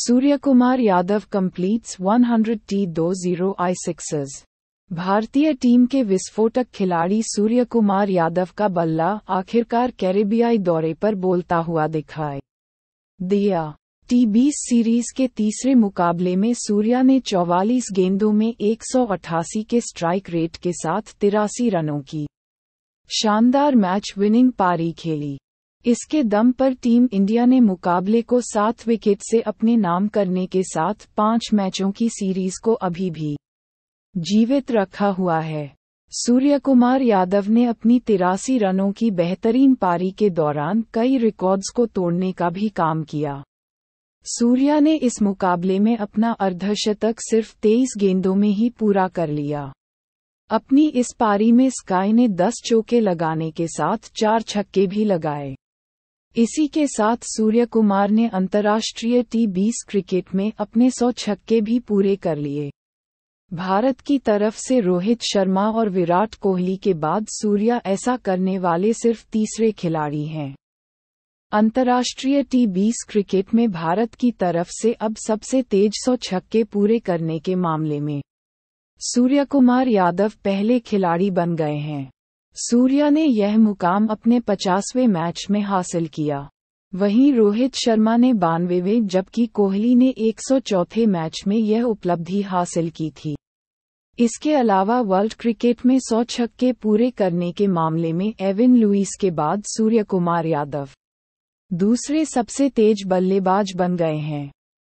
one hundred T दो 100 आई sixes भारतीय team के विस्फोटक खिलाड़ी सूर्य कुमार यादव का बल्ला आखिरकार कैरेबियाई दौरे पर बोलता हुआ दिखाई दिया टी बीस सीरीज के तीसरे मुकाबले में सूर्या ने 44 गेंदों में 188 के स्ट्राइक रेट के साथ तिरासी रनों की शानदार मैच विनिंग पारी खेली इसके दम पर टीम इंडिया ने मुकाबले को सात विकेट से अपने नाम करने के साथ पांच मैचों की सीरीज को अभी भी जीवित रखा हुआ है सूर्य कुमार यादव ने अपनी तिरासी रनों की बेहतरीन पारी के दौरान कई रिकॉर्ड्स को तोड़ने का भी काम किया सूर्या ने इस मुकाबले में अपना अर्धशतक सिर्फ तेईस गेंदों में ही पूरा कर लिया अपनी इस पारी में स्काई ने 10 चौके लगाने के साथ चार छक्के भी लगाए इसी के साथ सूर्य कुमार ने अंतर्राष्ट्रीय टी बीस क्रिकेट में अपने सौ छक्के भी पूरे कर लिए भारत की तरफ से रोहित शर्मा और विराट कोहली के बाद सूर्या ऐसा करने वाले सिर्फ तीसरे खिलाड़ी हैं अंतर्राष्ट्रीय टी बीस क्रिकेट में भारत की तरफ से अब सबसे तेज सौ छक्के पूरे करने के मामले में सूर्य कुमार यादव पहले खिलाड़ी बन गए हैं सूर्या ने यह मुकाम अपने 50वें मैच में हासिल किया वहीं रोहित शर्मा ने बानवेवे जबकि कोहली ने एक मैच में यह उपलब्धि हासिल की थी इसके अलावा वर्ल्ड क्रिकेट में सौ छक्के पूरे करने के मामले में एविन लुईस के बाद सूर्य कुमार यादव दूसरे सबसे तेज बल्लेबाज बन गए हैं